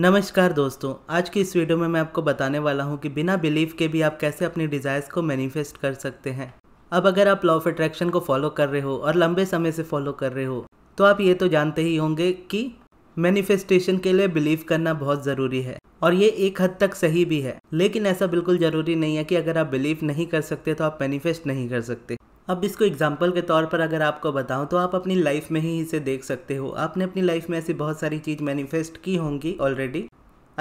नमस्कार दोस्तों आज की इस वीडियो में मैं आपको बताने वाला हूँ कि बिना बिलीव के भी आप कैसे अपनी डिज़ायर्स को मैनिफेस्ट कर सकते हैं अब अगर आप लॉ ऑफ अट्रैक्शन को फॉलो कर रहे हो और लंबे समय से फॉलो कर रहे हो तो आप ये तो जानते ही होंगे कि मैनिफेस्टेशन के लिए बिलीव करना बहुत ज़रूरी है और ये एक हद तक सही भी है लेकिन ऐसा बिल्कुल ज़रूरी नहीं है कि अगर आप बिलीव नहीं कर सकते तो आप मैनिफेस्ट नहीं कर सकते अब इसको एग्जाम्पल के तौर पर अगर आपको बताऊँ तो आप अपनी लाइफ में ही इसे देख सकते हो आपने अपनी लाइफ में ऐसी बहुत सारी चीज़ मैनिफेस्ट की होंगी ऑलरेडी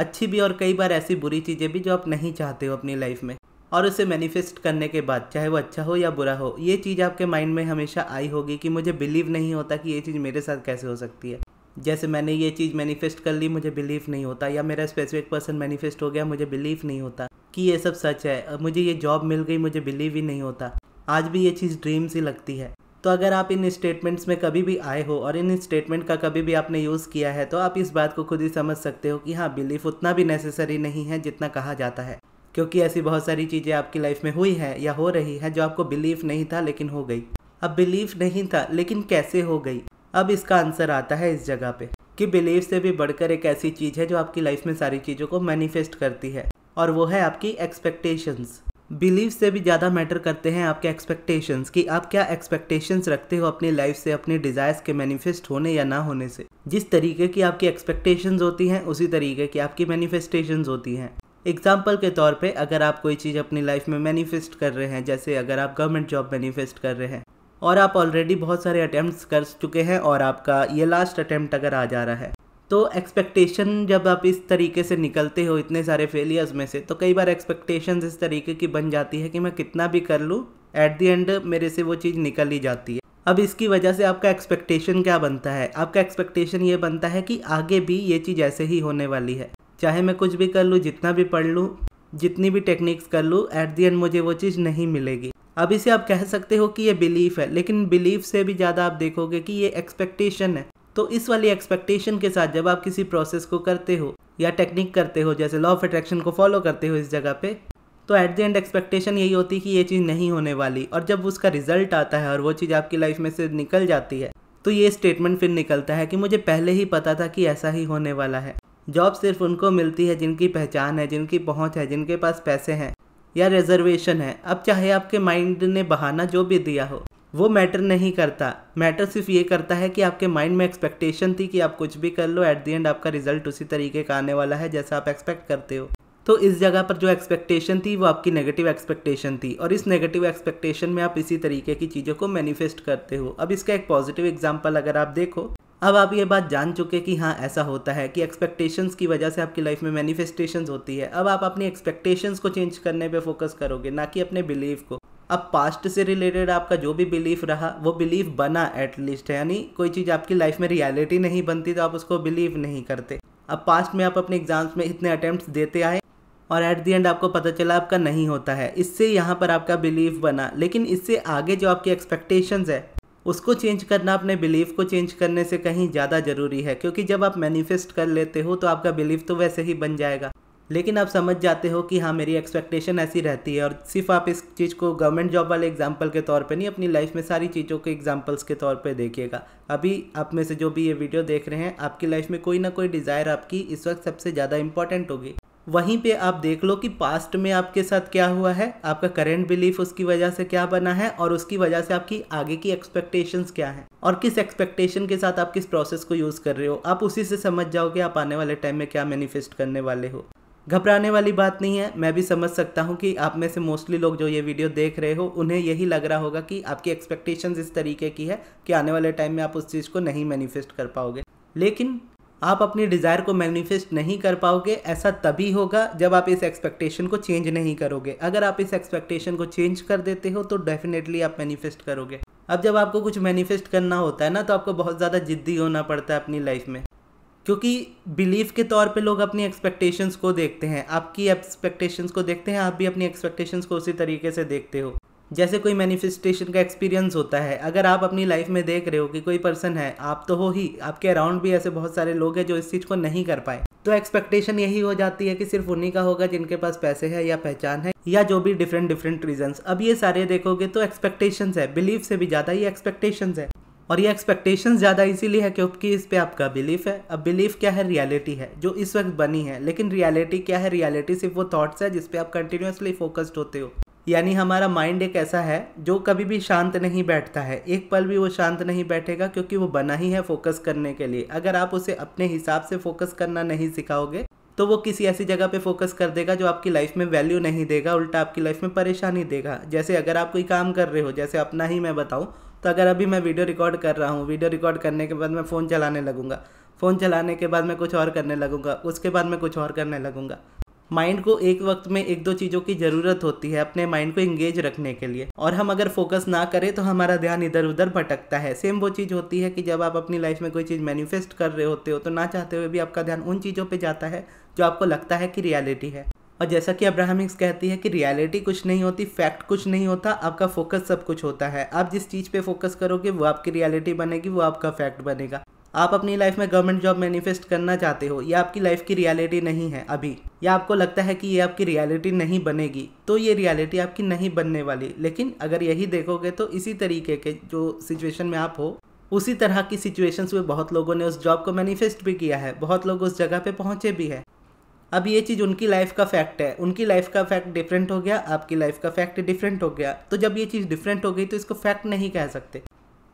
अच्छी भी और कई बार ऐसी बुरी चीज़ें भी जो आप नहीं चाहते हो अपनी लाइफ में और उसे मैनिफेस्ट करने के बाद चाहे वो अच्छा हो या बुरा हो ये चीज़ आपके माइंड में हमेशा आई होगी कि मुझे बिलीव नहीं होता कि ये चीज़ मेरे साथ कैसे हो सकती है जैसे मैंने ये चीज़ मैनिफेस्ट कर ली मुझे बिलीव नहीं होता या मेरा स्पेसिफिक पर्सन मैनिफेस्ट हो गया मुझे बिलीव नहीं होता कि ये सब सच है मुझे ये जॉब मिल गई मुझे बिलीव ही नहीं होता आज भी ये चीज़ ड्रीम सी लगती है तो अगर आप इन स्टेटमेंट्स में कभी भी आए हो और इन स्टेटमेंट का कभी भी आपने यूज़ किया है तो आप इस बात को खुद ही समझ सकते हो कि हाँ बिलीफ उतना भी नेसेसरी नहीं है जितना कहा जाता है क्योंकि ऐसी बहुत सारी चीज़ें आपकी लाइफ में हुई है या हो रही है जो आपको बिलीफ नहीं था लेकिन हो गई अब बिलीफ नहीं था लेकिन कैसे हो गई अब इसका आंसर आता है इस जगह पे कि बिलीफ से भी बढ़कर एक ऐसी चीज़ है जो आपकी लाइफ में सारी चीज़ों को मैनिफेस्ट करती है और वो है आपकी एक्सपेक्टेशंस बिलीव से भी ज़्यादा मैटर करते हैं आपके एक्सपेक्टेशंस कि आप क्या एक्सपेक्टेशंस रखते हो अपनी लाइफ से अपने डिज़ायर्स के मैनिफेस्ट होने या ना होने से जिस तरीके की आपकी एक्सपेक्टेशंस होती हैं उसी तरीके की आपकी मैनिफेस्टेशंस होती हैं एग्जाम्पल के तौर पे अगर आप कोई चीज़ अपनी लाइफ में मैनिफेस्ट कर रहे हैं जैसे अगर आप गवर्नमेंट जॉब मैनिफेस्ट कर रहे हैं और आप ऑलरेडी बहुत सारे अटैम्प्ट कर चुके हैं और आपका ये लास्ट अटैम्प्ट अगर आ जा रहा है तो एक्सपेक्टेशन जब आप इस तरीके से निकलते हो इतने सारे फेलियर्स में से तो कई बार एक्सपेक्टेशंस इस तरीके की बन जाती है कि मैं कितना भी कर लूँ एट दी एंड मेरे से वो चीज़ निकल ही जाती है अब इसकी वजह से आपका एक्सपेक्टेशन क्या बनता है आपका एक्सपेक्टेशन ये बनता है कि आगे भी ये चीज़ ऐसे ही होने वाली है चाहे मैं कुछ भी कर लूँ जितना भी पढ़ लूँ जितनी भी टेक्निक्स कर लूँ एट दी एंड मुझे वो चीज़ नहीं मिलेगी अब इसे आप कह सकते हो कि ये बिलीफ है लेकिन बिलीफ से भी ज़्यादा आप देखोगे कि ये एक्सपेक्टेशन है तो इस वाली एक्सपेक्टेशन के साथ जब आप किसी प्रोसेस को करते हो या टेक्निक करते हो जैसे लॉ ऑफ अट्रैक्शन को फॉलो करते हो इस जगह पे तो एट द एंड एक्सपेक्टेशन यही होती है कि ये चीज़ नहीं होने वाली और जब उसका रिजल्ट आता है और वो चीज़ आपकी लाइफ में से निकल जाती है तो ये स्टेटमेंट फिर निकलता है कि मुझे पहले ही पता था कि ऐसा ही होने वाला है जॉब सिर्फ उनको मिलती है जिनकी पहचान है जिनकी पहुंच है जिनके पास पैसे हैं या रिजर्वेशन है अब चाहे आपके माइंड ने बहाना जो भी दिया हो वो मैटर नहीं करता मैटर सिर्फ ये करता है कि आपके माइंड में एक्सपेक्टेशन थी कि आप कुछ भी कर लो एट दी एंड आपका रिजल्ट उसी तरीके का आने वाला है जैसा आप एक्सपेक्ट करते हो तो इस जगह पर जो एक्सपेक्टेशन थी वो आपकी नेगेटिव एक्सपेक्टेशन थी और इस नेगेटिव एक्सपेक्टेशन में आप इसी तरीके की चीज़ों को मैनिफेस्ट करते हो अब इसका एक पॉजिटिव एग्जाम्पल अगर आप देखो अब आप ये बात जान चुके कि हाँ ऐसा होता है कि एक्सपेक्टेशंस की वजह से आपकी लाइफ में मैनिफेस्टेशंस होती है अब आप अपनी एक्सपेक्टेशंस को चेंज करने पे फोकस करोगे ना कि अपने बिलीव को अब पास्ट से रिलेटेड आपका जो भी बिलीफ रहा वो बिलीफ बना एटलीस्ट यानी कोई चीज़ आपकी लाइफ में रियलिटी नहीं बनती तो आप उसको बिलीव नहीं करते अब पास्ट में आप अपने एग्जाम्स में इतने अटैम्प्ट देते आए और एट दी एंड आपको पता चला आपका नहीं होता है इससे यहाँ पर आपका बिलीव बना लेकिन इससे आगे जो आपकी एक्सपेक्टेशंस है उसको चेंज करना अपने बिलीफ को चेंज करने से कहीं ज़्यादा ज़रूरी है क्योंकि जब आप मैनिफेस्ट कर लेते हो तो आपका बिलीफ तो वैसे ही बन जाएगा लेकिन आप समझ जाते हो कि हाँ मेरी एक्सपेक्टेशन ऐसी रहती है और सिर्फ आप इस चीज़ को गवर्नमेंट जॉब वाले एग्जाम्पल के तौर पे नहीं अपनी लाइफ में सारी चीज़ों के एग्जाम्पल्स के तौर पे देखिएगा अभी आप में से जो भी ये वीडियो देख रहे हैं आपकी लाइफ में कोई ना कोई डिज़ायर आपकी इस वक्त सबसे ज़्यादा इंपॉर्टेंट होगी वहीं पे आप देख लो कि पास्ट में आपके साथ क्या हुआ है आपका करेंट बिलीफ उसकी वजह से क्या बना है और उसकी वजह से आपकी आगे की एक्सपेक्टेशंस क्या हैं और किस एक्सपेक्टेशन के साथ आप किस प्रोसेस को यूज़ कर रहे हो आप उसी से समझ जाओगे आप आने वाले टाइम में क्या मैनिफेस्ट करने वाले हो घबराने वाली बात नहीं है मैं भी समझ सकता हूँ कि आप में से मोस्टली लोग जो ये वीडियो देख रहे हो उन्हें यही लग रहा होगा कि आपकी एक्सपेक्टेशन इस तरीके की है कि आने वाले टाइम में आप उस चीज़ को नहीं मैनिफेस्ट कर पाओगे लेकिन आप अपनी डिज़ायर को मैनिफेस्ट नहीं कर पाओगे ऐसा तभी होगा जब आप इस एक्सपेक्टेशन को चेंज नहीं करोगे अगर आप इस एक्सपेक्टेशन को चेंज कर देते हो तो डेफिनेटली आप मैनिफेस्ट करोगे अब जब आपको कुछ मैनिफेस्ट करना होता है ना तो आपको बहुत ज़्यादा जिद्दी होना पड़ता है अपनी लाइफ में क्योंकि बिलीफ के तौर पे लोग अपनी एक्सपेक्टेशंस को देखते हैं आपकी एक्सपेक्टेशंस को देखते हैं आप भी अपनी एक्सपेक्टेशंस को उसी तरीके से देखते हो जैसे कोई मैनिफेस्टेशन का एक्सपीरियंस होता है अगर आप अपनी लाइफ में देख रहे हो कि कोई पर्सन है आप तो हो ही आपके अराउंड भी ऐसे बहुत सारे लोग हैं जो इस चीज़ को नहीं कर पाए तो एक्सपेक्टेशन यही हो जाती है कि सिर्फ उन्हीं का होगा जिनके पास पैसे है या पहचान है या जो भी डिफरेंट डिफरेंट रीजंस अब ये सारे देखोगे तो एक्सपेक्टेशंस है बिलीफ से भी ज़्यादा ये एक्सपेक्टेशंस है और ये एक्सपेक्टेशन ज़्यादा इसीलिए है क्योंकि इस पर आपका बिलीफ है अब बिलीफ क्या है रियलिटी है जो इस वक्त बनी है लेकिन रियलिटी क्या है रियलिटी सिर्फ वो थाट्स है जिसपे आप कंटिन्यूसली फोकस्ड होते हो यानी हमारा माइंड एक ऐसा है जो कभी भी शांत नहीं बैठता है एक पल भी वो शांत नहीं बैठेगा क्योंकि वो बना ही है फोकस करने के लिए अगर आप उसे अपने हिसाब से फोकस करना नहीं सिखाओगे तो वो किसी ऐसी जगह पे फोकस कर देगा जो आपकी लाइफ में वैल्यू नहीं देगा उल्टा आपकी लाइफ में परेशानी देगा जैसे अगर आप कोई काम कर रहे हो जैसे अपना ही मैं बताऊँ तो अगर अभी मैं वीडियो रिकॉर्ड कर रहा हूँ वीडियो रिकॉर्ड करने के बाद मैं फ़ोन चलाने लगूँगा फ़ोन चलाने के बाद मैं कुछ और करने लगूँगा उसके बाद मैं कुछ और करने लगूँगा माइंड को एक वक्त में एक दो चीज़ों की ज़रूरत होती है अपने माइंड को इंगेज रखने के लिए और हम अगर फोकस ना करें तो हमारा ध्यान इधर उधर भटकता है सेम वो चीज़ होती है कि जब आप अपनी लाइफ में कोई चीज़ मैनिफेस्ट कर रहे होते हो तो ना चाहते हुए भी आपका ध्यान उन चीज़ों पर जाता है जो आपको लगता है कि रियलिटी है और जैसा कि अब्राहमिक्स कहती है कि रियलिटी कुछ नहीं होती फैक्ट कुछ नहीं होता आपका फोकस सब कुछ होता है आप जिस चीज़ पे फोकस करोगे वो आपकी रियलिटी बनेगी वो आपका फैक्ट बनेगा आप अपनी लाइफ में गवर्नमेंट जॉब मैनिफेस्ट करना चाहते हो या आपकी लाइफ की रियलिटी नहीं है अभी या आपको लगता है कि ये आपकी रियलिटी नहीं बनेगी तो ये रियलिटी आपकी नहीं बनने वाली लेकिन अगर यही देखोगे तो इसी तरीके के जो सिचुएशन में आप हो उसी तरह की सिचुएशंस में बहुत लोगों ने उस जॉब को मैनिफेस्ट भी किया है बहुत लोग उस जगह पे पहुंचे भी हैं अब ये चीज़ उनकी लाइफ का फैक्ट है उनकी लाइफ का फैक्ट डिफरेंट हो गया आपकी लाइफ का फैक्ट डिफरेंट हो गया तो जब ये चीज़ डिफरेंट हो गई तो इसको फैक्ट नहीं कह सकते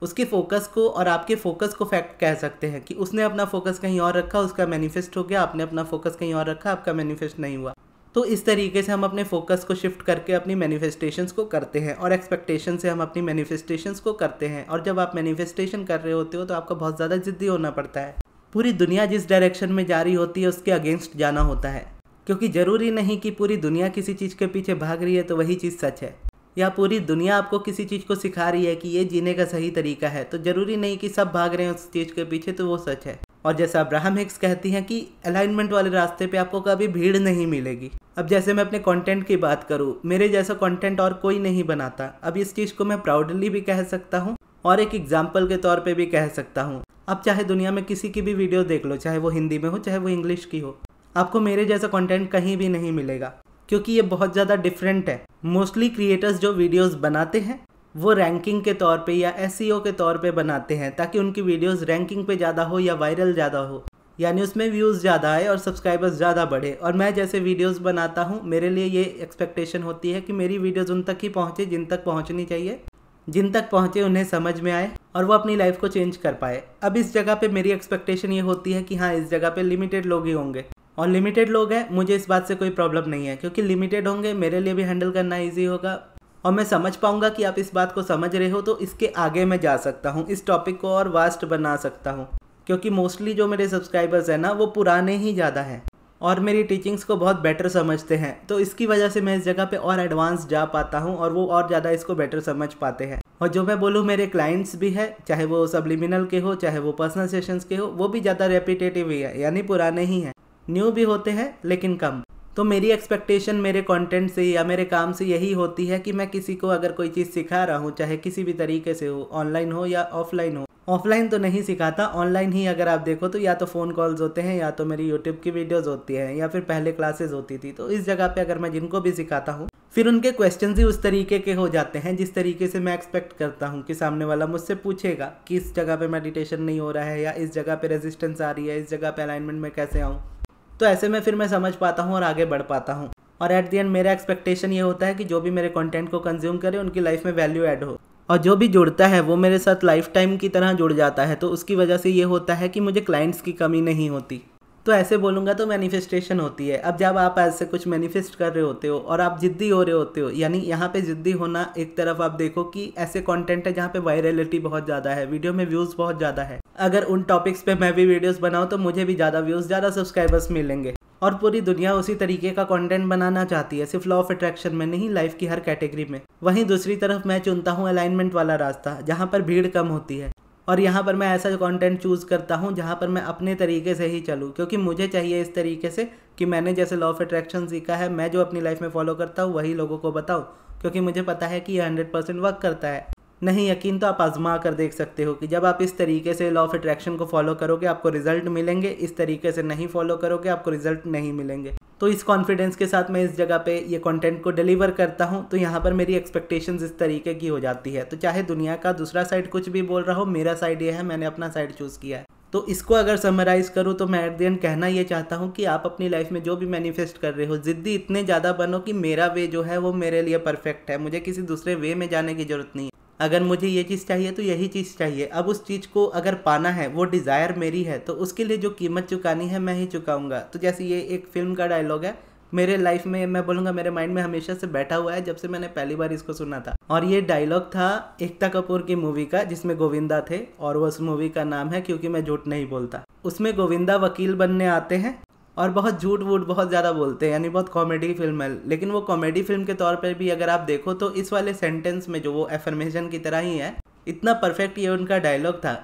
उसके फोकस को और आपके फोकस को फैक्ट कह सकते हैं कि उसने अपना फोकस कहीं और रखा उसका मैनिफेस्ट हो गया आपने अपना फोकस कहीं और रखा आपका मैनिफेस्ट नहीं हुआ तो इस तरीके से हम अपने फोकस को शिफ्ट करके अपनी मैनिफेस्टेशंस को करते हैं और एक्सपेक्टेशन से हम अपनी मैनिफेस्टेशंस को करते हैं और जब आप मैनिफेस्टेशन कर रहे होते हो तो आपको बहुत ज़्यादा ज़िद्दी होना पड़ता है पूरी दुनिया जिस डायरेक्शन में जा रही होती है उसके अगेंस्ट जाना होता है क्योंकि ज़रूरी नहीं कि पूरी दुनिया किसी चीज़ के पीछे भाग रही है तो वही चीज़ सच है या पूरी दुनिया आपको किसी चीज़ को सिखा रही है कि ये जीने का सही तरीका है तो ज़रूरी नहीं कि सब भाग रहे हैं उस चीज़ के पीछे तो वो सच है और जैसा अब्राहम हिक्स कहती हैं कि अलाइनमेंट वाले रास्ते पे आपको कभी भीड़ नहीं मिलेगी अब जैसे मैं अपने कंटेंट की बात करूँ मेरे जैसा कंटेंट और कोई नहीं बनाता अब इस चीज़ को मैं प्राउडली भी कह सकता हूँ और एक एग्जाम्पल के तौर पे भी कह सकता हूँ आप चाहे दुनिया में किसी की भी वीडियो देख लो चाहे वो हिंदी में हो चाहे वो इंग्लिश की हो आपको मेरे जैसा कंटेंट कहीं भी नहीं मिलेगा क्योंकि ये बहुत ज़्यादा डिफरेंट है मोस्टली क्रिएटर्स जो वीडियोस बनाते हैं वो रैंकिंग के तौर पे या एस e के तौर पे बनाते हैं ताकि उनकी वीडियोस रैंकिंग पे ज़्यादा हो या वायरल ज़्यादा हो यानी उसमें व्यूज़ ज़्यादा आए और सब्सक्राइबर्स ज़्यादा बढ़े और मैं जैसे वीडियोस बनाता हूँ मेरे लिए ये एक्सपेक्टेशन होती है कि मेरी वीडियोस उन तक ही पहुँचे जिन तक पहुँचनी चाहिए जिन तक पहुँचे उन्हें समझ में आए और वो अपनी लाइफ को चेंज कर पाए अब इस जगह पे मेरी एक्सपेक्टेशन ये होती है कि हाँ इस जगह पे लिमिटेड लोग ही होंगे और लिमिटेड लोग हैं मुझे इस बात से कोई प्रॉब्लम नहीं है क्योंकि लिमिटेड होंगे मेरे लिए भी हैंडल करना ईजी होगा और मैं समझ पाऊंगा कि आप इस बात को समझ रहे हो तो इसके आगे मैं जा सकता हूँ इस टॉपिक को और वास्ट बना सकता हूँ क्योंकि मोस्टली जो मेरे सब्सक्राइबर्स हैं ना वो पुराने ही ज़्यादा हैं और मेरी टीचिंग्स को बहुत बेटर समझते हैं तो इसकी वजह से मैं इस जगह पर और एडवांस जा पाता हूँ और वो और ज़्यादा इसको बेटर समझ पाते हैं और जो मैं बोलूँ मेरे क्लाइंट्स भी है चाहे वो सबलिमिनल के हो चाहे वो पर्सनल सेशंस के हो वो भी ज़्यादा रेपिटेटिव ही है यानी पुराने ही हैं न्यू भी होते हैं लेकिन कम तो मेरी एक्सपेक्टेशन मेरे कंटेंट से या मेरे काम से यही होती है कि मैं किसी को अगर कोई चीज़ सिखा रहा हूँ चाहे किसी भी तरीके से हो ऑनलाइन हो या ऑफलाइन हो ऑफलाइन तो नहीं सिखाता ऑनलाइन ही अगर आप देखो तो या तो फ़ोन कॉल्स होते हैं या तो मेरी यूट्यूब की वीडियोज़ होती हैं या फिर पहले क्लासेज होती थी तो इस जगह पर अगर मैं जिनको भी सिखाता हूँ फिर उनके क्वेश्चन ही उस तरीके के हो जाते हैं जिस तरीके से मैं एक्सपेक्ट करता हूँ कि सामने वाला मुझसे पूछेगा कि इस जगह पे मेडिटेशन नहीं हो रहा है या इस जगह पे रेजिस्टेंस आ रही है इस जगह पे अलाइनमेंट में कैसे आऊँ तो ऐसे में फिर मैं समझ पाता हूँ और आगे बढ़ पाता हूँ और एट दी एंड मेरा एक्सपेक्टेशन ये होता है कि जो भी मेरे कंटेंट को कंज्यूम करे उनकी लाइफ में वैल्यू एड हो और जो भी जुड़ता है वो मेरे साथ लाइफ टाइम की तरह जुड़ जाता है तो उसकी वजह से ये होता है कि मुझे क्लाइंट्स की कमी नहीं होती तो ऐसे बोलूँगा तो मैनिफेस्टेशन होती है अब जब आप ऐसे कुछ मैनिफेस्ट कर रहे होते हो और आप ज़िद्दी हो रहे होते हो यानी यहाँ पे ज़िद्दी होना एक तरफ आप देखो कि ऐसे कंटेंट है जहाँ पे वायरलिटी बहुत ज़्यादा है वीडियो में व्यूज़ बहुत ज़्यादा है अगर उन टॉपिक्स पे मैं भी वीडियोस बनाऊँ तो मुझे भी ज़्यादा व्यूज़ ज़्यादा सब्सक्राइबर्स मिलेंगे और पूरी दुनिया उसी तरीके का कंटेंट बनाना चाहती है सिर्फ लॉ ऑफ अट्रैक्शन में नहीं लाइफ की हर कैटेगरी में वहीं दूसरी तरफ मैं चुनता हूँ अलाइनमेंट वाला रास्ता जहाँ पर भीड़ कम होती है और यहाँ पर मैं ऐसा कंटेंट चूज़ करता हूँ जहाँ पर मैं अपने तरीके से ही चलूँ क्योंकि मुझे चाहिए इस तरीके से कि मैंने जैसे लॉ ऑफ अट्रैक्शन सीखा है मैं जो अपनी लाइफ में फॉलो करता हूँ वही लोगों को बताऊँ क्योंकि मुझे पता है कि ये हंड्रेड परसेंट वर्क करता है नहीं यकीन तो आप आजमा कर देख सकते हो कि जब आप इस तरीके से लॉ ऑफ अट्रैक्शन को फॉलो करोगे आपको रिजल्ट मिलेंगे इस तरीके से नहीं फॉलो करोगे आपको रिजल्ट नहीं मिलेंगे तो इस कॉन्फिडेंस के साथ मैं इस जगह पे ये कंटेंट को डिलीवर करता हूँ तो यहाँ पर मेरी एक्सपेक्टेशंस इस तरीके की हो जाती है तो चाहे दुनिया का दूसरा साइड कुछ भी बोल रहा हो मेरा साइड ये है मैंने अपना साइड चूज़ किया है तो इसको अगर समराइज़ करूँ तो मैं एट एंड कहना ये चाहता हूँ कि आप अपनी लाइफ में जो भी मैनिफेस्ट कर रहे हो ज़िद्दी इतने ज़्यादा बनो कि मेरा वे जो है वो मेरे लिए परफेक्ट है मुझे किसी दूसरे वे में जाने की ज़रूरत नहीं अगर मुझे ये चीज़ चाहिए तो यही चीज़ चाहिए अब उस चीज़ को अगर पाना है वो डिज़ायर मेरी है तो उसके लिए जो कीमत चुकानी है मैं ही चुकाऊंगा तो जैसे ये एक फिल्म का डायलॉग है मेरे लाइफ में मैं बोलूँगा मेरे माइंड में हमेशा से बैठा हुआ है जब से मैंने पहली बार इसको सुना था और ये डायलॉग था एकता कपूर की मूवी का जिसमें गोविंदा थे और उस मूवी का नाम है क्योंकि मैं झूठ नहीं बोलता उसमें गोविंदा वकील बनने आते हैं और बहुत झूठ वूट बहुत ज़्यादा बोलते हैं यानी बहुत कॉमेडी फिल्म है लेकिन वो कॉमेडी फिल्म के तौर पर भी अगर आप देखो तो इस वाले सेंटेंस में जो वो एफर्मेशन की तरह ही है इतना परफेक्ट ये उनका डायलॉग था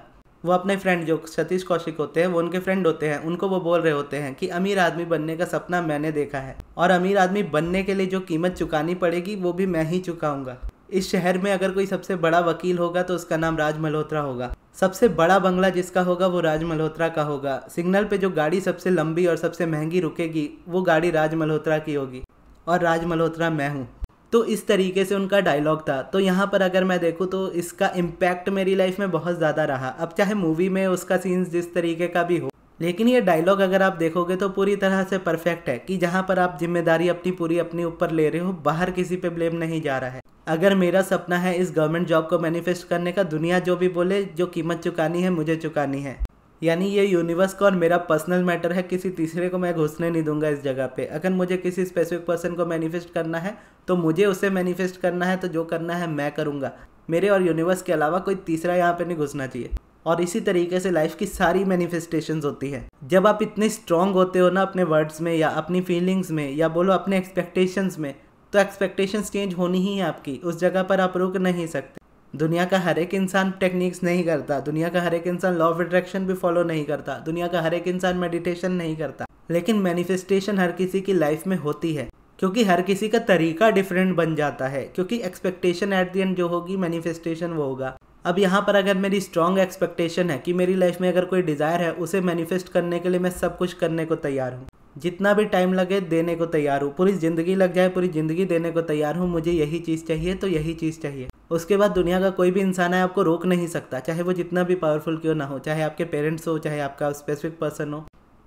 वो अपने फ्रेंड जो सतीश कौशिक होते हैं वो उनके फ्रेंड होते हैं उनको वो बोल रहे होते हैं कि अमीर आदमी बनने का सपना मैंने देखा है और अमीर आदमी बनने के लिए जो कीमत चुकानी पड़ेगी वो भी मैं ही चुकाऊंगा इस शहर में अगर कोई सबसे बड़ा वकील होगा तो उसका नाम राज मल्होत्रा होगा सबसे बड़ा बंगला जिसका होगा वो राज मल्होत्रा का होगा सिग्नल पे जो गाड़ी सबसे लंबी और सबसे महंगी रुकेगी वो गाड़ी राज मल्होत्रा की होगी और राज मल्होत्रा मैं हूँ तो इस तरीके से उनका डायलॉग था तो यहाँ पर अगर मैं देखूँ तो इसका इम्पैक्ट मेरी लाइफ में बहुत ज़्यादा रहा अब चाहे मूवी में उसका सीन्स जिस तरीके का भी हो लेकिन ये डायलॉग अगर आप देखोगे तो पूरी तरह से परफेक्ट है कि जहाँ पर आप जिम्मेदारी अपनी पूरी अपने ऊपर ले रहे हो बाहर किसी पे ब्लेम नहीं जा रहा है अगर मेरा सपना है इस गवर्नमेंट जॉब को मैनिफेस्ट करने का दुनिया जो भी बोले जो कीमत चुकानी है मुझे चुकानी है यानी ये यूनिवर्स का और मेरा पर्सनल मैटर है किसी तीसरे को मैं घुसने नहीं दूंगा इस जगह पे अगर मुझे किसी स्पेसिफिक पर्सन को मैनिफेस्ट करना है तो मुझे उसे मैनिफेस्ट करना है तो जो करना है मैं करूँगा मेरे और यूनिवर्स के अलावा कोई तीसरा यहाँ पे नहीं घुसना चाहिए और इसी तरीके से लाइफ की सारी मैनिफेस्टेशंस होती है जब आप इतने स्ट्रांग होते हो ना अपने वर्ड्स में या अपनी फीलिंग्स में या बोलो अपने एक्सपेक्टेशंस में तो एक्सपेक्टेशन चेंज होनी ही है आपकी उस जगह पर आप रुक नहीं सकते दुनिया का हर एक इंसान टेक्निक्स नहीं करता दुनिया का हर एक इंसान लॉ ऑफ अट्रैक्शन भी फॉलो नहीं करता दुनिया का हर एक इंसान मेडिटेशन नहीं करता लेकिन मैनिफेस्टेशन हर किसी की लाइफ में होती है क्योंकि हर किसी का तरीका डिफरेंट बन जाता है क्योंकि एक्सपेक्टेशन एट दी एंड जो होगी मैनिफेस्टेशन वो होगा अब यहाँ पर अगर मेरी स्ट्रॉन्ग एक्सपेक्टेशन है कि मेरी लाइफ में अगर कोई डिज़ायर है उसे मैनिफेस्ट करने के लिए मैं सब कुछ करने को तैयार हूँ जितना भी टाइम लगे देने को तैयार हूँ पूरी ज़िंदगी लग जाए पूरी ज़िंदगी देने को तैयार हूँ मुझे यही चीज़ चाहिए तो यही चीज़ चाहिए उसके बाद दुनिया का कोई भी इंसान है आपको रोक नहीं सकता चाहे वो जितना भी पावरफुल क्यों ना हो चाहे आपके पेरेंट्स हो चाहे आपका स्पेसिफिक पर्सन हो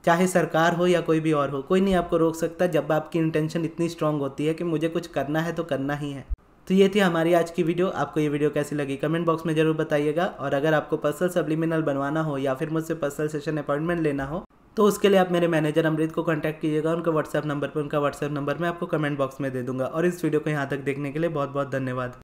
चाहे सरकार हो या कोई भी और हो कोई नहीं आपको रोक सकता जब आपकी इंटेंशन इतनी स्ट्रांग होती है कि मुझे कुछ करना है तो करना ही है तो ये थी हमारी आज की वीडियो आपको ये वीडियो कैसी लगी कमेंट बॉक्स में जरूर बताइएगा और अगर आपको पर्सनल सब्लिमिनल बनवाना हो या फिर मुझसे पर्सनल सेशन अपॉइंटमेंट लेना हो तो उसके लिए आप मेरे मैनेजर अमृत को कांटेक्ट कीजिएगा उनका व्हाट्सएप नंबर पर उनका व्हाट्सएप नंबर मैं आपको कमेंट बॉक्स में दे दूंगा और इस वीडियो को यहाँ तक देखने के लिए बहुत बहुत धन्यवाद